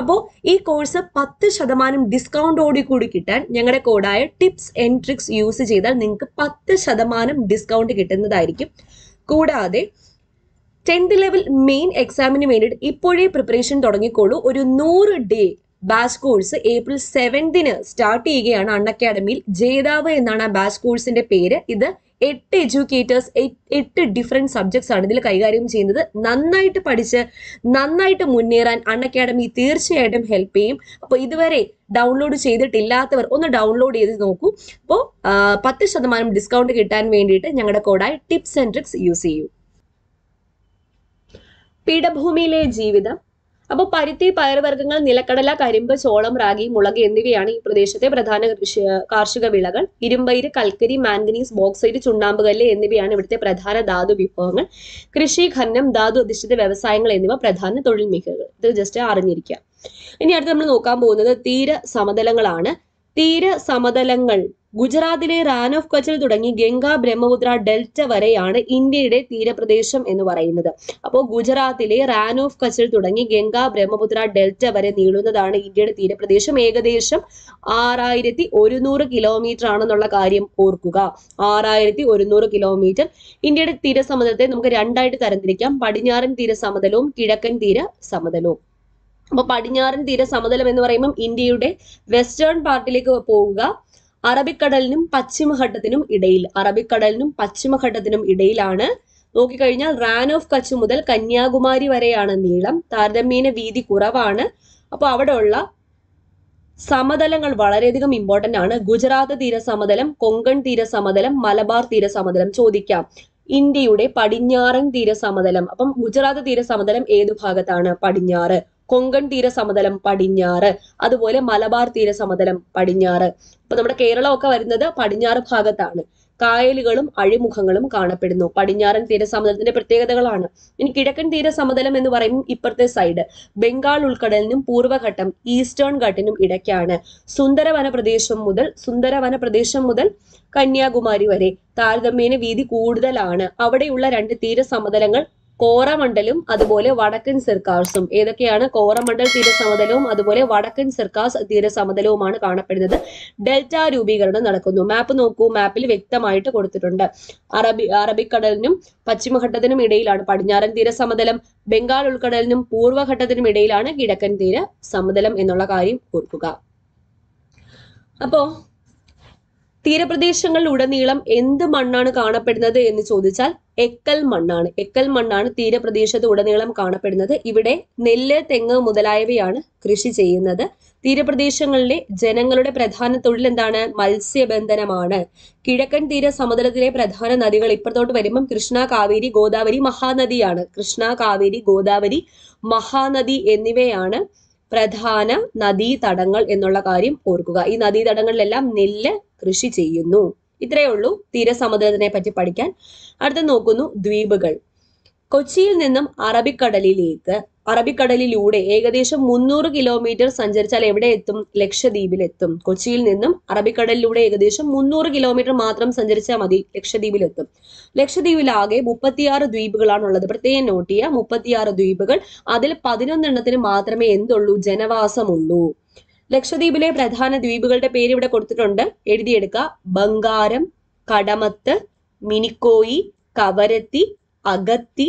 അപ്പോൾ ഈ കോഴ്സ് പത്ത് ശതമാനം ഡിസ്കൗണ്ടോടി കൂടി കിട്ടാൻ ഞങ്ങളുടെ കോഡായ ടിപ്സ് ആൻഡ് ട്രിക്സ് യൂസ് ചെയ്താൽ നിങ്ങൾക്ക് പത്ത് ശതമാനം ഡിസ്കൗണ്ട് കിട്ടുന്നതായിരിക്കും കൂടാതെ ടെൻത്ത് ലെവൽ മെയിൻ എക്സാമിന് വേണ്ടിയിട്ട് ഇപ്പോഴേ പ്രിപ്പറേഷൻ തുടങ്ങിക്കോളൂ ഒരു നൂറ് ഡേ ബാച്ച് കോഴ്സ് ഏപ്രിൽ സെവൻത്തിന് സ്റ്റാർട്ട് ചെയ്യുകയാണ് അൺ അക്കാഡമിയിൽ ജേതാവ് എന്നാണ് ആ ബാച്ച് കോഴ്സിന്റെ പേര് ഇത് എട്ട് എഡ്യൂക്കേറ്റേഴ്സ് എട്ട് ഡിഫറെൻറ്റ് സബ്ജക്ട്സ് ആണ് ഇതിൽ കൈകാര്യം ചെയ്യുന്നത് നന്നായിട്ട് പഠിച്ച് നന്നായിട്ട് മുന്നേറാൻ അൺ അക്കാഡമി തീർച്ചയായിട്ടും ഹെൽപ്പ് ചെയ്യും അപ്പോൾ ഇതുവരെ ഡൗൺലോഡ് ചെയ്തിട്ടില്ലാത്തവർ ഒന്ന് ഡൗൺലോഡ് ചെയ്ത് നോക്കൂ അപ്പോൾ പത്ത് ശതമാനം ഡിസ്കൗണ്ട് കിട്ടാൻ വേണ്ടിയിട്ട് ഞങ്ങളുടെ കോഡായി ടിപ്സ് ആൻഡ് ട്രിക്സ് യൂസ് ചെയ്യൂ പീഠഭൂമിയിലെ ജീവിതം അപ്പോൾ പരുത്തി പയറുവർഗ്ഗങ്ങൾ നിലക്കടല കരിമ്പ് ചോളം റാഗി മുളക് എന്നിവയാണ് ഈ പ്രദേശത്തെ പ്രധാന കൃഷി കാർഷിക വിളകൾ ഇരുമ്പയിര് കൽക്കരി മാംഗനീസ് ബോക്സൈറ്റ് കല്ല് എന്നിവയാണ് ഇവിടുത്തെ പ്രധാന ധാതു വിഭവങ്ങൾ കൃഷി ഖനനം ധാതു അധിഷ്ഠിത വ്യവസായങ്ങൾ എന്നിവ പ്രധാന തൊഴിൽ മേഖലകൾ ഇത് ജസ്റ്റ് അറിഞ്ഞിരിക്കുക ഇനി അടുത്ത് നമ്മൾ നോക്കാൻ പോകുന്നത് തീര സമതലങ്ങളാണ് തീര സമതലങ്ങൾ ഗുജറാത്തിലെ റാൻ ഓഫ് കച്ചിൽ തുടങ്ങി ഗംഗ ബ്രഹ്മപുത്ര ഡെൽറ്റ വരെയാണ് ഇന്ത്യയുടെ തീരപ്രദേശം എന്ന് പറയുന്നത് അപ്പോൾ ഗുജറാത്തിലെ റാൻ ഓഫ് കച്ചിൽ തുടങ്ങി ഗംഗ ബ്രഹ്മപുത്ര ഡെൽറ്റ വരെ നീളുന്നതാണ് ഇന്ത്യയുടെ തീരപ്രദേശം ഏകദേശം ആറായിരത്തി ഒരുന്നൂറ് കിലോമീറ്റർ ആണെന്നുള്ള കാര്യം ഓർക്കുക ആറായിരത്തി ഒരുന്നൂറ് കിലോമീറ്റർ ഇന്ത്യയുടെ തീരസമതലത്തെ നമുക്ക് രണ്ടായിട്ട് തരംതിരിക്കാം പടിഞ്ഞാറൻ തീരസമതലവും കിഴക്കൻ തീര സമതലവും അപ്പോൾ പടിഞ്ഞാറൻ തീരസമതലം എന്ന് പറയുമ്പോൾ ഇന്ത്യയുടെ വെസ്റ്റേൺ പാർട്ടിലേക്ക് പോവുക അറബിക്കടലിനും പശ്ചിമഘട്ടത്തിനും ഇടയിൽ അറബിക്കടലിനും പശ്ചിമഘട്ടത്തിനും ഇടയിലാണ് നോക്കിക്കഴിഞ്ഞാൽ റാൻ ഓഫ് കച്ച് മുതൽ കന്യാകുമാരി വരെയാണ് നീളം താരതമ്യേന വീതി കുറവാണ് അപ്പോൾ അവിടെയുള്ള സമതലങ്ങൾ വളരെയധികം ഇമ്പോർട്ടന്റ് ആണ് ഗുജറാത്ത് തീര സമതലം കൊങ്കൺ തീര സമതലം മലബാർ തീര സമതലം ചോദിക്കാം ഇന്ത്യയുടെ പടിഞ്ഞാറൻ തീര സമതലം അപ്പം ഗുജറാത്ത് തീര സമതലം ഭാഗത്താണ് പടിഞ്ഞാറ് കൊങ്കൺ തീര സമതലം പടിഞ്ഞാറ് അതുപോലെ മലബാർ തീര സമതലം പടിഞ്ഞാറ് ഇപ്പൊ നമ്മുടെ കേരളമൊക്കെ വരുന്നത് പടിഞ്ഞാറ് ഭാഗത്താണ് കായലുകളും അഴിമുഖങ്ങളും കാണപ്പെടുന്നു പടിഞ്ഞാറൻ തീരസമതലത്തിന്റെ പ്രത്യേകതകളാണ് ഇനി കിഴക്കൻ തീരസമതലം എന്ന് പറയും ഇപ്പുറത്തെ സൈഡ് ബംഗാൾ ഉൾക്കടലിനും പൂർവ്വഘട്ടം ഈസ്റ്റേൺ ഘട്ടിനും ഇടയ്ക്കാണ് സുന്ദരവന പ്രദേശം മുതൽ സുന്ദരവന പ്രദേശം മുതൽ കന്യാകുമാരി വരെ താരതമ്യേന വീതി കൂടുതലാണ് അവിടെയുള്ള രണ്ട് തീരസമതലങ്ങൾ കോറമണ്ഡലും അതുപോലെ വടക്കൻ സിർക്കാസും ഏതൊക്കെയാണ് കോറമണ്ഡൽ തീരസമതലവും അതുപോലെ വടക്കൻ സിർക്കാസ് തീരസമതലവുമാണ് കാണപ്പെടുന്നത് ഡെൽറ്റ രൂപീകരണം നടക്കുന്നു മാപ്പ് നോക്കൂ മാപ്പിൽ വ്യക്തമായിട്ട് കൊടുത്തിട്ടുണ്ട് അറബി അറബിക്കടലിനും പശ്ചിമഘട്ടത്തിനും ഇടയിലാണ് പടിഞ്ഞാറൻ തീരസമതലം ബംഗാൾ ഉൾക്കടലിനും പൂർവ്വഘട്ടത്തിനും ഇടയിലാണ് കിഴക്കൻ തീര സമതലം എന്നുള്ള കാര്യം ഓർക്കുക അപ്പോ തീരപ്രദേശങ്ങളിൽ ഉടനീളം എന്ത് മണ്ണാണ് കാണപ്പെടുന്നത് എന്ന് ചോദിച്ചാൽ എക്കൽ മണ്ണാണ് എക്കൽ മണ്ണാണ് തീരപ്രദേശത്ത് ഉടനീളം കാണപ്പെടുന്നത് ഇവിടെ നെല്ല് തെങ്ങ് മുതലായവയാണ് കൃഷി ചെയ്യുന്നത് തീരപ്രദേശങ്ങളിലെ ജനങ്ങളുടെ പ്രധാന തൊഴിൽ എന്താണ് മത്സ്യബന്ധനമാണ് കിഴക്കൻ തീര സമതലത്തിലെ പ്രധാന നദികൾ ഇപ്പുറത്തോട്ട് വരുമ്പം കൃഷ്ണ കാവേരി ഗോദാവരി മഹാനദിയാണ് കൃഷ്ണ കാവേരി ഗോദാവരി മഹാനദി എന്നിവയാണ് പ്രധാന നദീതടങ്ങൾ എന്നുള്ള കാര്യം ഓർക്കുക ഈ നദീതടങ്ങളിലെല്ലാം നെല്ല് കൃഷി ചെയ്യുന്നു ഇത്രയേ ഉള്ളൂ തീരസമുദ്രത്തിനെ പറ്റി പഠിക്കാൻ അടുത്ത നോക്കുന്നു ദ്വീപുകൾ കൊച്ചിയിൽ നിന്നും അറബിക്കടലിലേക്ക് അറബിക്കടലിലൂടെ ഏകദേശം മുന്നൂറ് കിലോമീറ്റർ സഞ്ചരിച്ചാൽ എവിടെ എത്തും ലക്ഷദ്വീപിലെത്തും കൊച്ചിയിൽ നിന്നും അറബിക്കടലിലൂടെ ഏകദേശം മുന്നൂറ് കിലോമീറ്റർ മാത്രം സഞ്ചരിച്ചാൽ മതി ലക്ഷദ്വീപിലെത്തും ലക്ഷദ്വീപിലാകെ മുപ്പത്തിയാറ് ദ്വീപുകളാണുള്ളത് പ്രത്യേകം നോട്ട് ചെയ്യുക മുപ്പത്തിയാറ് ദ്വീപുകൾ അതിൽ പതിനൊന്നെണ്ണത്തിന് മാത്രമേ എന്തുള്ളൂ ജനവാസമുള്ളൂ ലക്ഷദ്വീപിലെ പ്രധാന ദ്വീപുകളുടെ പേര് ഇവിടെ കൊടുത്തിട്ടുണ്ട് എഴുതിയെടുക്കുക ബംഗാരം കടമത്ത് മിനിക്കോയി കവരത്തി അഗത്തി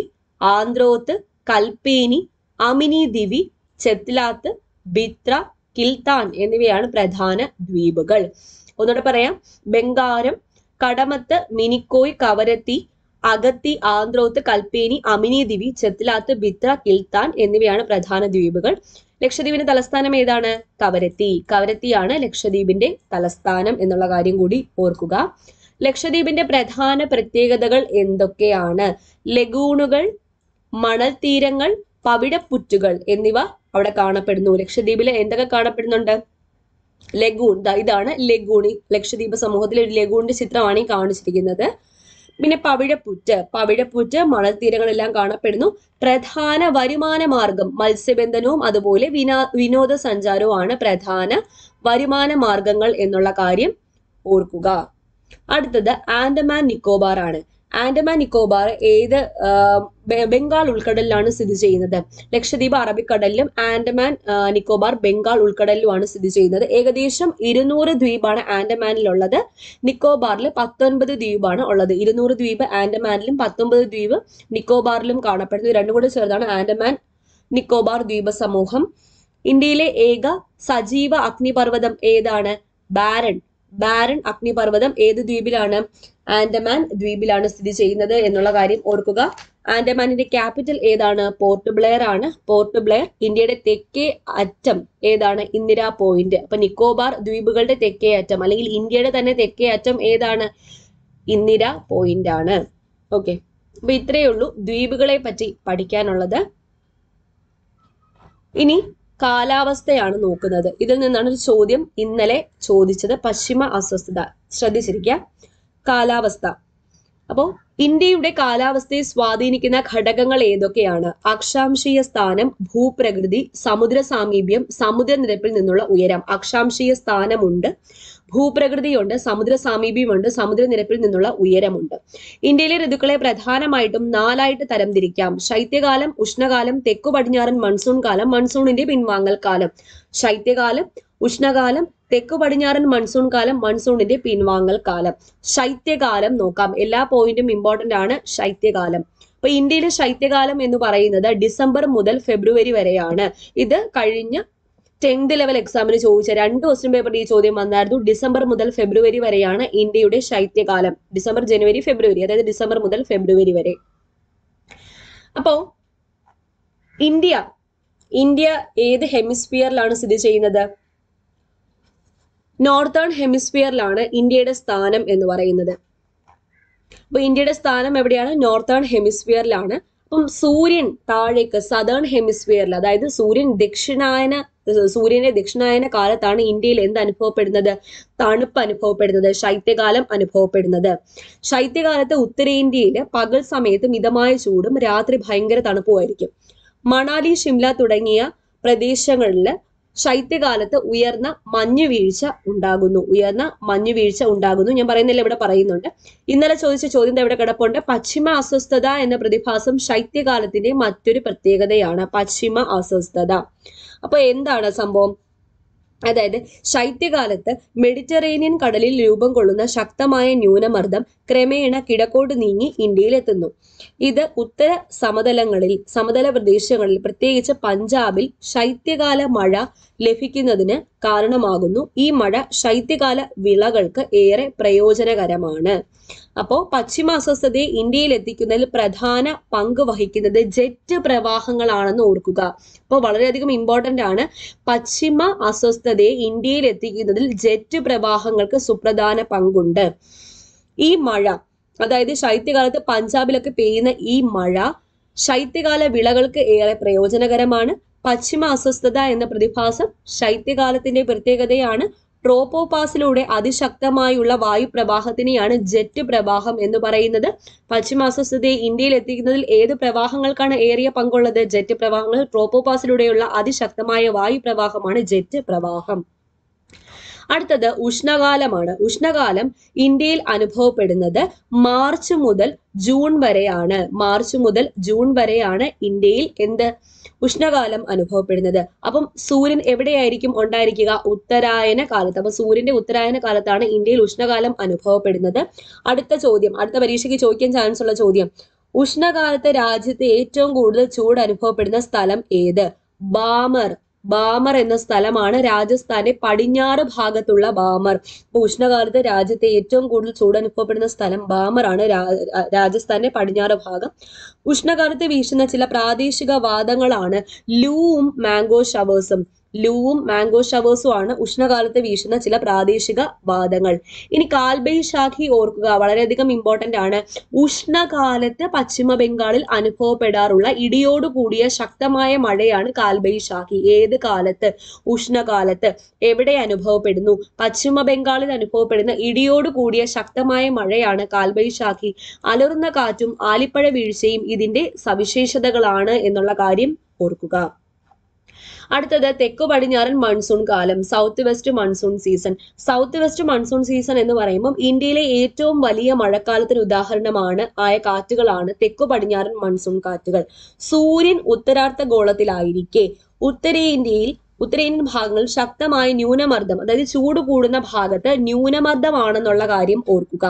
ആന്ത്രോത്ത് കൽപ്പേനി അമിനി ദിവി ചെത്ലാത്ത് ബിത്ര കിൽത്താൻ എന്നിവയാണ് പ്രധാന ദ്വീപുകൾ ഒന്നുകൂടെ പറയാം ബംഗാരം കടമത്ത് മിനിക്കോയ് കവരത്തി അഗത്തി ആന്ത്രോത്ത് കൽപ്പേനി അമിനി ദിവി ചെത്ലാത്ത് ബിത്ര കിൽത്താൻ എന്നിവയാണ് പ്രധാന ദ്വീപുകൾ ലക്ഷദ്വീപിന്റെ തലസ്ഥാനം ഏതാണ് കവരത്തി കവരത്തിയാണ് ലക്ഷദ്വീപിന്റെ തലസ്ഥാനം എന്നുള്ള കാര്യം കൂടി ഓർക്കുക ലക്ഷദ്വീപിന്റെ പ്രധാന പ്രത്യേകതകൾ എന്തൊക്കെയാണ് ലഗൂണുകൾ മണൽ തീരങ്ങൾ പവിടപ്പുറ്റുകൾ എന്നിവ അവിടെ കാണപ്പെടുന്നു ലക്ഷദ്വീപിൽ എന്തൊക്കെ കാണപ്പെടുന്നുണ്ട് ലഗൂൺ ഇതാണ് ലഗൂണി ലക്ഷദ്വീപ് സമൂഹത്തിലെ ഒരു ലഗൂണിന്റെ ചിത്രമാണ് ഈ കാണിച്ചിരിക്കുന്നത് പിന്നെ പവിഴപ്പുറ്റ് പവിഴപ്പുറ്റ് മണൽത്തീരങ്ങളെല്ലാം കാണപ്പെടുന്നു പ്രധാന വരുമാന മാർഗം മത്സ്യബന്ധനവും അതുപോലെ വിനോദസഞ്ചാരവും വിനോദസഞ്ചാരവുമാണ് പ്രധാന വരുമാന മാർഗങ്ങൾ എന്നുള്ള കാര്യം ഓർക്കുക അടുത്തത് ആൻഡമാൻ നിക്കോബാർ ആണ് ആൻഡമാൻ നിക്കോബാർ ഏത് ബംഗാൾ ഉൾക്കടലിലാണ് സ്ഥിതി ചെയ്യുന്നത് ലക്ഷദ്വീപ് അറബിക്കടലിലും ആൻഡമാൻ നിക്കോബാർ ബംഗാൾ ഉൾക്കടലിലുമാണ് സ്ഥിതി ചെയ്യുന്നത് ഏകദേശം ഇരുന്നൂറ് ദ്വീപാണ് ആൻഡമാനിലുള്ളത് നിക്കോബാറിൽ പത്തൊൻപത് ദ്വീപാണ് ഉള്ളത് ഇരുന്നൂറ് ദ്വീപ് ആൻഡമാനിലും പത്തൊമ്പത് ദ്വീപ് നിക്കോബാറിലും കാണപ്പെടുന്നു രണ്ടും കൂടെ ചേർത്താണ് ആൻഡമാൻ നിക്കോബാർ ദ്വീപ സമൂഹം ഇന്ത്യയിലെ ഏക സജീവ അഗ്നിപർവ്വതം ഏതാണ് ബാരൻ ബാരൺ അഗ്നിപർവ്വതം ഏത് ദ്വീപിലാണ് ആൻഡമാൻ ദ്വീപിലാണ് സ്ഥിതി ചെയ്യുന്നത് എന്നുള്ള കാര്യം ഓർക്കുക ആൻഡമാനിന്റെ ക്യാപിറ്റൽ ഏതാണ് പോർട്ട് ബ്ലെയർ ആണ് പോർട്ട് ബ്ലെയർ ഇന്ത്യയുടെ തെക്കേ അറ്റം ഏതാണ് ഇന്ദിരാ പോയിന്റ് അപ്പൊ നിക്കോബാർ ദ്വീപുകളുടെ തെക്കേ അറ്റം അല്ലെങ്കിൽ ഇന്ത്യയുടെ തന്നെ തെക്കേ അറ്റം ഏതാണ് ഇന്ദിര പോയിന്റ് ആണ് ഓക്കെ അപ്പൊ ഇത്രയേ ഉള്ളൂ ദ്വീപുകളെ പറ്റി പഠിക്കാനുള്ളത് ഇനി കാലാവസ്ഥയാണ് നോക്കുന്നത് ഇതിൽ നിന്നാണ് ഒരു ചോദ്യം ഇന്നലെ ചോദിച്ചത് പശ്ചിമ അസ്വസ്ഥത ശ്രദ്ധിച്ചിരിക്കുക കാലാവസ്ഥ അപ്പോൾ ഇന്ത്യയുടെ കാലാവസ്ഥയെ സ്വാധീനിക്കുന്ന ഘടകങ്ങൾ ഏതൊക്കെയാണ് അക്ഷാംശീയ സ്ഥാനം ഭൂപ്രകൃതി സമുദ്ര സാമീപ്യം സമുദ്രനിരപ്പിൽ നിന്നുള്ള ഉയരം അക്ഷാംശീയ സ്ഥാനമുണ്ട് ഭൂപ്രകൃതിയുണ്ട് സമുദ്ര സാമീപ്യമുണ്ട് സമുദ്രനിരപ്പിൽ നിന്നുള്ള ഉയരമുണ്ട് ഇന്ത്യയിലെ ഋതുക്കളെ പ്രധാനമായിട്ടും നാലായിട്ട് തരംതിരിക്കാം ശൈത്യകാലം ഉഷ്ണകാലം തെക്കു പടിഞ്ഞാറൻ മൺസൂൺ കാലം മൺസൂണിന്റെ പിൻവാങ്ങൽ കാലം ശൈത്യകാലം ഉഷ്ണകാലം തെക്കു പടിഞ്ഞാറൻ മൺസൂൺ കാലം മൺസൂണിന്റെ പിൻവാങ്ങൽ കാലം ശൈത്യകാലം നോക്കാം എല്ലാ പോയിന്റും ഇമ്പോർട്ടന്റ് ആണ് ശൈത്യകാലം അപ്പൊ ഇന്ത്യയിലെ ശൈത്യകാലം എന്ന് പറയുന്നത് ഡിസംബർ മുതൽ ഫെബ്രുവരി വരെയാണ് ഇത് കഴിഞ്ഞ ടെൻത്ത് ലെവൽ എക്സാമിന് ചോദിച്ച രണ്ട് ക്വസ്റ്റ്യൻ പേപ്പർ ഈ ചോദ്യം വന്നായിരുന്നു ഡിസംബർ മുതൽ ഫെബ്രുവരി വരെയാണ് ഇന്ത്യയുടെ ശൈത്യകാലം ഡിസംബർ ജനുവരി ഫെബ്രുവരി അതായത് ഡിസംബർ മുതൽ ഫെബ്രുവരി വരെ അപ്പോ ഇന്ത്യ ഇന്ത്യ ഏത് ഹെമിസ്ഫിയറിലാണ് സ്ഥിതി ചെയ്യുന്നത് നോർത്തേൺ ഹെമിസ്ഫിയറിലാണ് ഇന്ത്യയുടെ സ്ഥാനം എന്ന് പറയുന്നത് അപ്പൊ ഇന്ത്യയുടെ സ്ഥാനം എവിടെയാണ് നോർത്തേൺ ഹെമിസ്ഫിയറിലാണ് അപ്പം സൂര്യൻ താഴേക്ക് സതേൺ ഹെമിസ്ഫിയറിൽ അതായത് സൂര്യൻ ദക്ഷിണായന സൂര്യനെ ദക്ഷിണായന കാലത്താണ് ഇന്ത്യയിൽ എന്ത് അനുഭവപ്പെടുന്നത് തണുപ്പ് അനുഭവപ്പെടുന്നത് ശൈത്യകാലം അനുഭവപ്പെടുന്നത് ശൈത്യകാലത്ത് ഉത്തരേന്ത്യയിൽ പകൽ സമയത്ത് മിതമായ ചൂടും രാത്രി ഭയങ്കര തണുപ്പുമായിരിക്കും മണാലി ഷിംല തുടങ്ങിയ പ്രദേശങ്ങളിൽ ശൈത്യകാലത്ത് ഉയർന്ന വീഴ്ച ഉണ്ടാകുന്നു ഉയർന്ന വീഴ്ച ഉണ്ടാകുന്നു ഞാൻ പറയുന്നില്ല ഇവിടെ പറയുന്നുണ്ട് ഇന്നലെ ചോദിച്ച ചോദ്യം ഇവിടെ കിടപ്പുണ്ട് പശ്ചിമ അസ്വസ്ഥത എന്ന പ്രതിഭാസം ശൈത്യകാലത്തിന്റെ മറ്റൊരു പ്രത്യേകതയാണ് പശ്ചിമ അസ്വസ്ഥത അപ്പോൾ എന്താണ് സംഭവം അതായത് ശൈത്യകാലത്ത് മെഡിറ്ററേനിയൻ കടലിൽ രൂപം കൊള്ളുന്ന ശക്തമായ ന്യൂനമർദ്ദം ക്രമേണ കിടക്കോട് നീങ്ങി ഇന്ത്യയിലെത്തുന്നു ഇത് ഉത്തര സമതലങ്ങളിൽ സമതല പ്രദേശങ്ങളിൽ പ്രത്യേകിച്ച് പഞ്ചാബിൽ ശൈത്യകാല മഴ ലഭിക്കുന്നതിന് കാരണമാകുന്നു ഈ മഴ ശൈത്യകാല വിളകൾക്ക് ഏറെ പ്രയോജനകരമാണ് അപ്പോൾ പശ്ചിമ അസ്വസ്ഥതയെ ഇന്ത്യയിൽ എത്തിക്കുന്നതിൽ പ്രധാന പങ്ക് വഹിക്കുന്നത് ജെറ്റ് പ്രവാഹങ്ങളാണെന്ന് ഓർക്കുക അപ്പോൾ വളരെയധികം ഇമ്പോർട്ടൻ്റ് ആണ് പശ്ചിമ അസ്വസ്ഥതയെ ഇന്ത്യയിൽ എത്തിക്കുന്നതിൽ ജെറ്റ് പ്രവാഹങ്ങൾക്ക് സുപ്രധാന പങ്കുണ്ട് ഈ മഴ അതായത് ശൈത്യകാലത്ത് പഞ്ചാബിലൊക്കെ പെയ്യുന്ന ഈ മഴ ശൈത്യകാല വിളകൾക്ക് ഏറെ പ്രയോജനകരമാണ് പശ്ചിമ അസ്വസ്ഥത എന്ന പ്രതിഭാസം ശൈത്യകാലത്തിന്റെ പ്രത്യേകതയാണ് ട്രോപ്പോ പാസിലൂടെ അതിശക്തമായുള്ള വായുപ്രവാഹത്തിനെയാണ് ജെറ്റ് പ്രവാഹം എന്ന് പറയുന്നത് അസ്വസ്ഥതയെ ഇന്ത്യയിൽ എത്തിക്കുന്നതിൽ ഏത് പ്രവാഹങ്ങൾക്കാണ് ഏറിയ പങ്കുള്ളത് ജെറ്റ് പ്രവാഹങ്ങൾ ട്രോപ്പോ പാസിലൂടെയുള്ള അതിശക്തമായ വായുപ്രവാഹമാണ് ജെറ്റ് പ്രവാഹം അടുത്തത് ഉഷ്ണകാലമാണ് ഉഷ്ണകാലം ഇന്ത്യയിൽ അനുഭവപ്പെടുന്നത് മാർച്ച് മുതൽ ജൂൺ വരെയാണ് മാർച്ച് മുതൽ ജൂൺ വരെയാണ് ഇന്ത്യയിൽ എന്ത് ഉഷ്ണകാലം അനുഭവപ്പെടുന്നത് അപ്പം സൂര്യൻ എവിടെയായിരിക്കും ഉണ്ടായിരിക്കുക ഉത്തരായന കാലത്ത് അപ്പൊ സൂര്യന്റെ ഉത്തരായന കാലത്താണ് ഇന്ത്യയിൽ ഉഷ്ണകാലം അനുഭവപ്പെടുന്നത് അടുത്ത ചോദ്യം അടുത്ത പരീക്ഷയ്ക്ക് ചോദിക്കാൻ ചാൻസ് ഉള്ള ചോദ്യം ഉഷ്ണകാലത്ത് രാജ്യത്ത് ഏറ്റവും കൂടുതൽ ചൂട് അനുഭവപ്പെടുന്ന സ്ഥലം ഏത് ബാമർ ബാമർ എന്ന സ്ഥലമാണ് രാജസ്ഥാന്റെ പടിഞ്ഞാറ് ഭാഗത്തുള്ള ബാമർ അപ്പൊ ഉഷ്ണകാലത്ത് രാജ്യത്തെ ഏറ്റവും കൂടുതൽ അനുഭവപ്പെടുന്ന സ്ഥലം ബാമറാണ് രാജസ്ഥാന്റെ പടിഞ്ഞാറ് ഭാഗം ഉഷ്ണകാലത്ത് വീശുന്ന ചില പ്രാദേശിക വാദങ്ങളാണ് ലൂവും മാംഗോ ഷവേഴ്സും ലൂവും മാംഗോ ഷവേഴ്സും ആണ് ഉഷ്ണകാലത്ത് വീശുന്ന ചില പ്രാദേശിക വാദങ്ങൾ ഇനി കാൽബൈ ഷാഖി ഓർക്കുക വളരെയധികം ഇമ്പോർട്ടന്റ് ആണ് ഉഷ്ണകാലത്ത് പശ്ചിമ ബംഗാളിൽ അനുഭവപ്പെടാറുള്ള ഇടിയോട് കൂടിയ ശക്തമായ മഴയാണ് കാൽബൈ ഷാഖി ഏത് കാലത്ത് ഉഷ്ണകാലത്ത് എവിടെ അനുഭവപ്പെടുന്നു പശ്ചിമ ബംഗാളിൽ അനുഭവപ്പെടുന്ന ഇടിയോട് കൂടിയ ശക്തമായ മഴയാണ് കാൽബൈ ഷാഖി അലറുന്ന കാറ്റും ആലിപ്പഴ വീഴ്ചയും ഇതിന്റെ സവിശേഷതകളാണ് എന്നുള്ള കാര്യം ഓർക്കുക അടുത്തത് തെക്ക് പടിഞ്ഞാറൻ മൺസൂൺ കാലം south west monsoon season south west monsoon season എന്ന് പറയുമ്പോൾ ഇന്ത്യയിലെ ഏറ്റവും വലിയ മഴക്കാലത്തിന് ഉദാഹരണമാണ് ആയ കാറ്റുകളാണ് തെക്കു പടിഞ്ഞാറൻ മൺസൂൺ കാറ്റുകൾ സൂര്യൻ ഉത്തരാർദ്ധ ഗോളത്തിലായിരിക്കെ ഉത്തരേന്ത്യയിൽ ഉത്തരേന്ത്യൻ ഭാഗങ്ങളിൽ ശക്തമായ ന്യൂനമർദ്ദം അതായത് ചൂട് കൂടുന്ന ഭാഗത്ത് ന്യൂനമർദ്ദമാണെന്നുള്ള കാര്യം ഓർക്കുക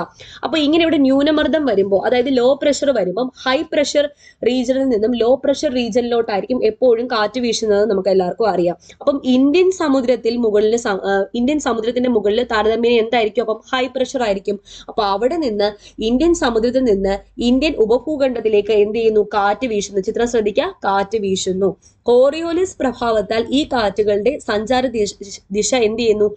അപ്പോൾ ഇങ്ങനെ ഇവിടെ ന്യൂനമർദ്ദം വരുമ്പോൾ അതായത് ലോ പ്രഷർ വരുമ്പം ഹൈ പ്രഷർ റീജിയനിൽ നിന്നും ലോ പ്രഷർ റീജിയനിലോട്ടായിരിക്കും എപ്പോഴും കാറ്റ് വീശുന്നത് നമുക്ക് എല്ലാവർക്കും അറിയാം അപ്പം ഇന്ത്യൻ സമുദ്രത്തിൽ മുകളിൽ ഇന്ത്യൻ സമുദ്രത്തിന്റെ മുകളിൽ താരതമ്യം എന്തായിരിക്കും അപ്പം ഹൈ പ്രഷർ ആയിരിക്കും അപ്പൊ അവിടെ നിന്ന് ഇന്ത്യൻ സമുദ്രത്തിൽ നിന്ന് ഇന്ത്യൻ ഉപഭൂഖണ്ഡത്തിലേക്ക് എന്ത് ചെയ്യുന്നു കാറ്റ് വീശുന്നു ചിത്രം ശ്രദ്ധിക്കുക കാറ്റ് വീശുന്നു കോറിയോലിസ് പ്രഭാവത്താൽ ഈ കാറ്റുകളുടെ സഞ്ചാര ദിശ എന്ത് ചെയ്യുന്നു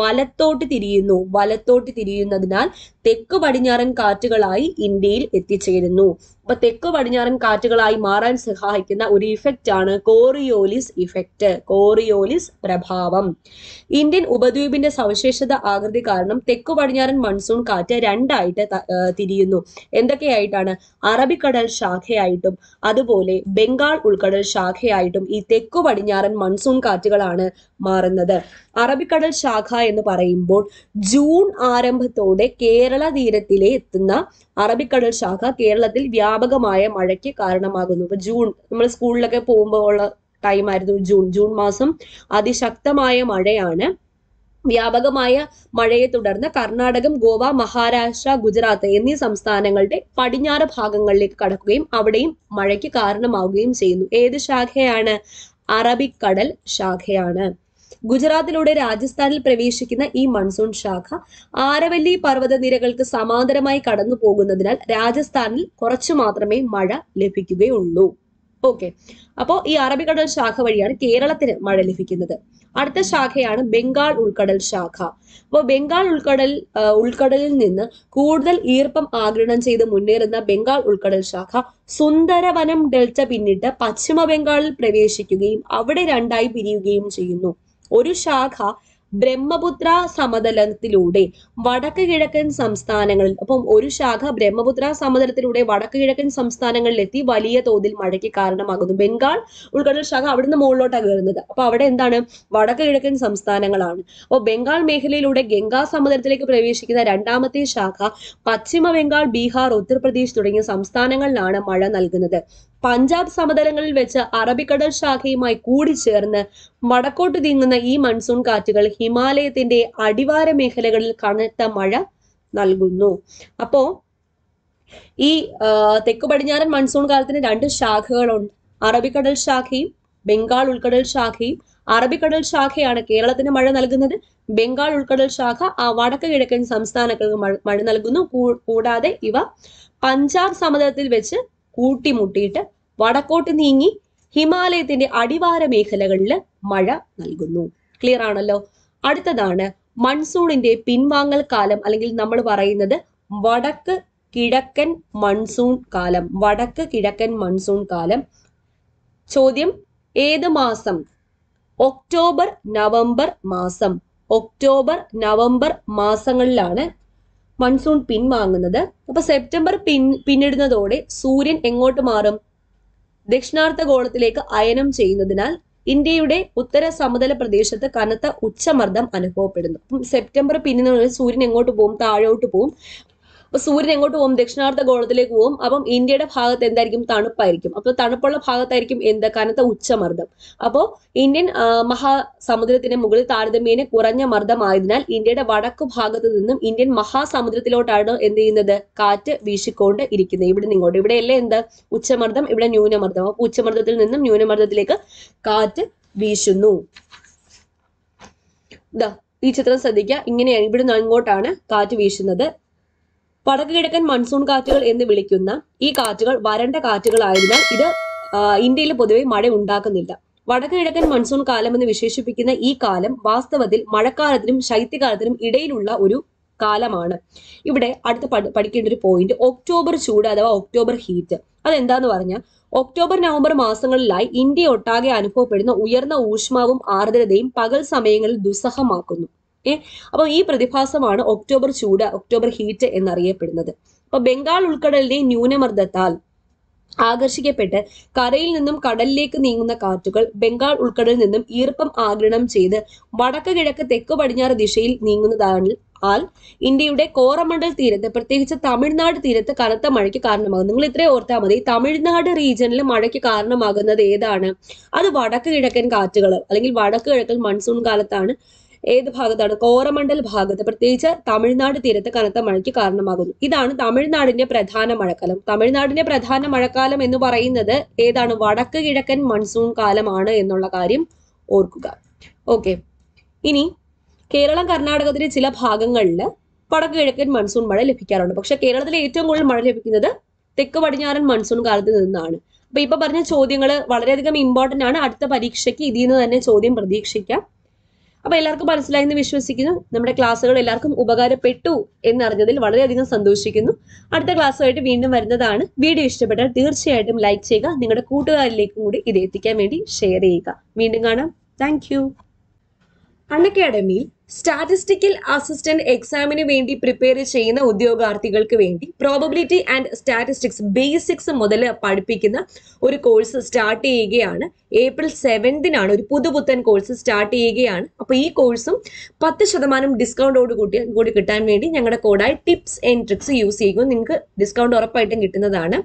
വലത്തോട്ട് തിരിയുന്നു വലത്തോട്ട് തിരിയുന്നതിനാൽ തെക്ക് പടിഞ്ഞാറൻ കാറ്റുകളായി ഇന്ത്യയിൽ എത്തിച്ചേരുന്നു അപ്പൊ തെക്ക് പടിഞ്ഞാറൻ കാറ്റുകളായി മാറാൻ സഹായിക്കുന്ന ഒരു ഇഫക്റ്റ് ആണ് കോറിയോലിസ് ഇഫക്റ്റ് കോറിയോലിസ് പ്രഭാവം ഇന്ത്യൻ ഉപദ്വീപിന്റെ സവിശേഷത ആകൃതി കാരണം തെക്കു പടിഞ്ഞാറൻ മൺസൂൺ കാറ്റ് രണ്ടായിട്ട് തിരിയുന്നു എന്തൊക്കെയായിട്ടാണ് അറബിക്കടൽ ശാഖയായിട്ടും അതുപോലെ ബംഗാൾ ഉൾക്കടൽ ശാഖയായിട്ടും ഈ തെക്കു പടിഞ്ഞാറൻ മൺസൂൺ കാറ്റുകളാണ് മാറുന്നത് അറബിക്കടൽ ശാഖ എന്ന് പറയുമ്പോൾ ജൂൺ ആരംഭത്തോടെ കേരള തീരത്തിലെ എത്തുന്ന അറബിക്കടൽ ശാഖ കേരളത്തിൽ വ്യാപകമായ മഴയ്ക്ക് കാരണമാകുന്നു അപ്പൊ ജൂൺ നമ്മൾ സ്കൂളിലൊക്കെ പോകുമ്പോൾ ഉള്ള ടൈമായിരുന്നു ജൂൺ ജൂൺ മാസം അതിശക്തമായ മഴയാണ് വ്യാപകമായ മഴയെ തുടർന്ന് കർണാടകം ഗോവ മഹാരാഷ്ട്ര ഗുജറാത്ത് എന്നീ സംസ്ഥാനങ്ങളുടെ പടിഞ്ഞാറ് ഭാഗങ്ങളിലേക്ക് കടക്കുകയും അവിടെയും മഴയ്ക്ക് കാരണമാവുകയും ചെയ്യുന്നു ഏത് ശാഖയാണ് അറബിക്കടൽ ശാഖയാണ് ഗുജറാത്തിലൂടെ രാജസ്ഥാനിൽ പ്രവേശിക്കുന്ന ഈ മൺസൂൺ ശാഖ ആരവല്ലി നിരകൾക്ക് സമാന്തരമായി കടന്നു പോകുന്നതിനാൽ രാജസ്ഥാനിൽ കുറച്ചു മാത്രമേ മഴ ലഭിക്കുകയുള്ളൂ ഓക്കെ അപ്പോൾ ഈ അറബിക്കടൽ ശാഖ വഴിയാണ് കേരളത്തിന് മഴ ലഭിക്കുന്നത് അടുത്ത ശാഖയാണ് ബംഗാൾ ഉൾക്കടൽ ശാഖ അപ്പോൾ ബംഗാൾ ഉൾക്കടൽ ഉൾക്കടലിൽ നിന്ന് കൂടുതൽ ഈർപ്പം ആഗിരണം ചെയ്ത് മുന്നേറുന്ന ബംഗാൾ ഉൾക്കടൽ ശാഖ സുന്ദരവനം ഡെൽറ്റ പിന്നിട്ട് പശ്ചിമ ബംഗാളിൽ പ്രവേശിക്കുകയും അവിടെ രണ്ടായി പിരിയുകയും ചെയ്യുന്നു ഒരു ശാഖ ബ്രഹ്മപുത്ര സമതലത്തിലൂടെ വടക്ക് കിഴക്കൻ സംസ്ഥാനങ്ങളിൽ അപ്പം ഒരു ശാഖ ബ്രഹ്മപുത്ര സമതലത്തിലൂടെ വടക്ക് കിഴക്കൻ എത്തി വലിയ തോതിൽ മഴയ്ക്ക് കാരണമാകുന്നു ബംഗാൾ ഉൾക്കടൽ ശാഖ അവിടുന്ന് മുകളിലോട്ടാണ് കയറുന്നത് അപ്പൊ അവിടെ എന്താണ് വടക്ക് കിഴക്കൻ സംസ്ഥാനങ്ങളാണ് അപ്പോൾ ബംഗാൾ മേഖലയിലൂടെ ഗംഗാ സമതലത്തിലേക്ക് പ്രവേശിക്കുന്ന രണ്ടാമത്തെ ശാഖ പശ്ചിമ ബംഗാൾ ബീഹാർ ഉത്തർപ്രദേശ് തുടങ്ങിയ സംസ്ഥാനങ്ങളിലാണ് മഴ നൽകുന്നത് പഞ്ചാബ് സമതലങ്ങളിൽ വെച്ച് അറബിക്കടൽ ശാഖയുമായി കൂടിച്ചേർന്ന് വടക്കോട്ട് നീങ്ങുന്ന ഈ മൺസൂൺ കാറ്റുകൾ ഹിമാലയത്തിന്റെ അടിവാര മേഖലകളിൽ കനത്ത മഴ നൽകുന്നു അപ്പോ ഈ തെക്കു പടിഞ്ഞാറൻ മൺസൂൺ കാലത്തിന് രണ്ട് ശാഖകളുണ്ട് അറബിക്കടൽ ശാഖയും ബംഗാൾ ഉൾക്കടൽ ശാഖയും അറബിക്കടൽ ശാഖയാണ് കേരളത്തിന് മഴ നൽകുന്നത് ബംഗാൾ ഉൾക്കടൽ ശാഖ ആ വടക്ക് കിഴക്കൻ സംസ്ഥാനങ്ങൾക്ക് മഴ നൽകുന്നു കൂടാതെ ഇവ പഞ്ചാബ് സമതലത്തിൽ വെച്ച് കൂട്ടിമുട്ടിയിട്ട് വടക്കോട്ട് നീങ്ങി ഹിമാലയത്തിന്റെ അടിവാര മേഖലകളിൽ മഴ നൽകുന്നു ക്ലിയർ ആണല്ലോ അടുത്തതാണ് മൺസൂണിന്റെ പിൻവാങ്ങൽ കാലം അല്ലെങ്കിൽ നമ്മൾ പറയുന്നത് വടക്ക് കിഴക്കൻ മൺസൂൺ കാലം വടക്ക് കിഴക്കൻ മൺസൂൺ കാലം ചോദ്യം ഏത് മാസം ഒക്ടോബർ നവംബർ മാസം ഒക്ടോബർ നവംബർ മാസങ്ങളിലാണ് മൺസൂൺ പിൻവാങ്ങുന്നത് അപ്പൊ സെപ്റ്റംബർ പിൻ പിന്നിടുന്നതോടെ സൂര്യൻ എങ്ങോട്ട് മാറും ദക്ഷിണാർത്ഥ ഗോളത്തിലേക്ക് അയനം ചെയ്യുന്നതിനാൽ ഇന്ത്യയുടെ ഉത്തര സമതല പ്രദേശത്ത് കനത്ത ഉച്ചമർദ്ദം അനുഭവപ്പെടുന്നു സെപ്റ്റംബർ പിന്നിൽ സൂര്യൻ എങ്ങോട്ട് പോകും താഴോട്ട് പോകും അപ്പൊ സൂര്യൻ എങ്ങോട്ട് പോകും ദക്ഷിണാർത്ഥ ഗോളത്തിലേക്ക് പോകും അപ്പം ഇന്ത്യയുടെ ഭാഗത്ത് എന്തായിരിക്കും തണുപ്പായിരിക്കും അപ്പൊ തണുപ്പുള്ള ഭാഗത്തായിരിക്കും എന്ത് കനത്ത ഉച്ചമർദ്ദം അപ്പോൾ ഇന്ത്യൻ മഹാസമുദ്രത്തിന് മുകളിൽ താരതമ്യേന കുറഞ്ഞ മർദ്ദമായതിനാൽ ഇന്ത്യയുടെ വടക്കു ഭാഗത്ത് നിന്നും ഇന്ത്യൻ മഹാസമുദ്രത്തിലോട്ടാണ് എന്ത് ചെയ്യുന്നത് കാറ്റ് വീശിക്കൊണ്ട് ഇരിക്കുന്നത് ഇവിടെ നിങ്ങോട്ട് ഇവിടെയല്ലേ എന്ത് ഉച്ചമർദ്ദം ഇവിടെ ന്യൂനമർദ്ദം അപ്പൊ ഉച്ചമർദ്ദത്തിൽ നിന്നും ന്യൂനമർദ്ദത്തിലേക്ക് കാറ്റ് വീശുന്നു ഈ ചിത്രം ശ്രദ്ധിക്കുക ഇങ്ങനെയാണ് ഇവിടുന്ന് അങ്ങോട്ടാണ് കാറ്റ് വീശുന്നത് വടക്ക് കിഴക്കൻ മൺസൂൺ കാറ്റുകൾ എന്ന് വിളിക്കുന്ന ഈ കാറ്റുകൾ വരണ്ട കാറ്റുകളായതിനാൽ ഇത് ഇന്ത്യയിൽ പൊതുവെ മഴ ഉണ്ടാക്കുന്നില്ല വടക്ക് കിഴക്കൻ മൺസൂൺ കാലം എന്ന് വിശേഷിപ്പിക്കുന്ന ഈ കാലം വാസ്തവത്തിൽ മഴക്കാലത്തിനും ശൈത്യകാലത്തിനും ഇടയിലുള്ള ഒരു കാലമാണ് ഇവിടെ അടുത്ത് പഠിക്കേണ്ട ഒരു പോയിന്റ് ഒക്ടോബർ ചൂട് അഥവാ ഒക്ടോബർ ഹീറ്റ് അതെന്താന്ന് പറഞ്ഞാൽ ഒക്ടോബർ നവംബർ മാസങ്ങളിലായി ഇന്ത്യ ഒട്ടാകെ അനുഭവപ്പെടുന്ന ഉയർന്ന ഊഷ്മാവും ആർദ്രതയും പകൽ സമയങ്ങളിൽ ദുസ്സഹമാക്കുന്നു ഏ അപ്പോൾ ഈ പ്രതിഭാസമാണ് ഒക്ടോബർ ചൂട് ഒക്ടോബർ ഹീറ്റ് എന്നറിയപ്പെടുന്നത് അപ്പോൾ ബംഗാൾ ഉൾക്കടലിലെ ന്യൂനമർദ്ദത്താൽ ആകർഷിക്കപ്പെട്ട് കരയിൽ നിന്നും കടലിലേക്ക് നീങ്ങുന്ന കാറ്റുകൾ ബംഗാൾ ഉൾക്കടലിൽ നിന്നും ഈർപ്പം ആഗിരണം ചെയ്ത് വടക്ക് കിഴക്ക് തെക്ക് പടിഞ്ഞാറ് ദിശയിൽ നീങ്ങുന്നതാണ് ആൽ ഇന്ത്യയുടെ കോറമണ്ഡൽ തീരത്ത് പ്രത്യേകിച്ച് തമിഴ്നാട് തീരത്ത് കനത്ത മഴയ്ക്ക് കാരണമാകും നിങ്ങൾ ഇത്രയും ഓർത്താൽ മതി തമിഴ്നാട് റീജിയനിൽ മഴയ്ക്ക് കാരണമാകുന്നത് ഏതാണ് അത് വടക്ക് കിഴക്കൻ കാറ്റുകൾ അല്ലെങ്കിൽ വടക്ക് കിഴക്കൻ മൺസൂൺ കാലത്താണ് ഏത് ഭാഗത്താണ് കോരമണ്ഡൽ ഭാഗത്ത് പ്രത്യേകിച്ച് തമിഴ്നാട് തീരത്ത് കനത്ത മഴയ്ക്ക് കാരണമാകുന്നു ഇതാണ് തമിഴ്നാടിന്റെ പ്രധാന മഴക്കാലം തമിഴ്നാടിന്റെ പ്രധാന മഴക്കാലം എന്ന് പറയുന്നത് ഏതാണ് വടക്ക് കിഴക്കൻ മൺസൂൺ കാലമാണ് എന്നുള്ള കാര്യം ഓർക്കുക ഓക്കെ ഇനി കേരളം കർണാടകത്തിലെ ചില ഭാഗങ്ങളിൽ വടക്ക് കിഴക്കൻ മൺസൂൺ മഴ ലഭിക്കാറുണ്ട് പക്ഷെ കേരളത്തിലെ ഏറ്റവും കൂടുതൽ മഴ ലഭിക്കുന്നത് തെക്ക് പടിഞ്ഞാറൻ മൺസൂൺ കാലത്ത് നിന്നാണ് അപ്പൊ ഇപ്പൊ പറഞ്ഞ ചോദ്യങ്ങൾ വളരെയധികം ഇമ്പോർട്ടന്റ് ആണ് അടുത്ത പരീക്ഷയ്ക്ക് ഇതിൽ നിന്ന് തന്നെ ചോദ്യം പ്രതീക്ഷിക്കാം അപ്പൊ എല്ലാവർക്കും മനസ്സിലായെന്ന് വിശ്വസിക്കുന്നു നമ്മുടെ ക്ലാസ്സുകൾ എല്ലാവർക്കും ഉപകാരപ്പെട്ടു എന്നറിഞ്ഞതിൽ വളരെയധികം സന്തോഷിക്കുന്നു അടുത്ത ക്ലാസ്സുമായിട്ട് വീണ്ടും വരുന്നതാണ് വീഡിയോ ഇഷ്ടപ്പെട്ടാൽ തീർച്ചയായിട്ടും ലൈക്ക് ചെയ്യുക നിങ്ങളുടെ കൂട്ടുകാരിലേക്കും കൂടി ഇത് എത്തിക്കാൻ വേണ്ടി ഷെയർ ചെയ്യുക വീണ്ടും കാണാം താങ്ക് യു അൺ അക്കാഡമിയിൽ സ്റ്റാറ്റിസ്റ്റിക്കൽ അസിസ്റ്റന്റ് എക്സാമിന് വേണ്ടി പ്രിപ്പയർ ചെയ്യുന്ന ഉദ്യോഗാർത്ഥികൾക്ക് വേണ്ടി പ്രോബബിലിറ്റി ആൻഡ് സ്റ്റാറ്റിസ്റ്റിക്സ് ബേസിക്സ് മുതൽ പഠിപ്പിക്കുന്ന ഒരു കോഴ്സ് സ്റ്റാർട്ട് ചെയ്യുകയാണ് ഏപ്രിൽ സെവൻത്തിനാണ് ഒരു പുതുപുത്തൻ കോഴ്സ് സ്റ്റാർട്ട് ചെയ്യുകയാണ് അപ്പോൾ ഈ കോഴ്സും പത്ത് ശതമാനം ഡിസ്കൗണ്ടോട് കൂടി കൂടി കിട്ടാൻ വേണ്ടി ഞങ്ങളുടെ കോഡായി ടിപ്സ് ആൻഡ് ട്രിക്സ് യൂസ് ചെയ്യുക നിങ്ങൾക്ക് ഡിസ്കൗണ്ട് ഉറപ്പായിട്ടും കിട്ടുന്നതാണ്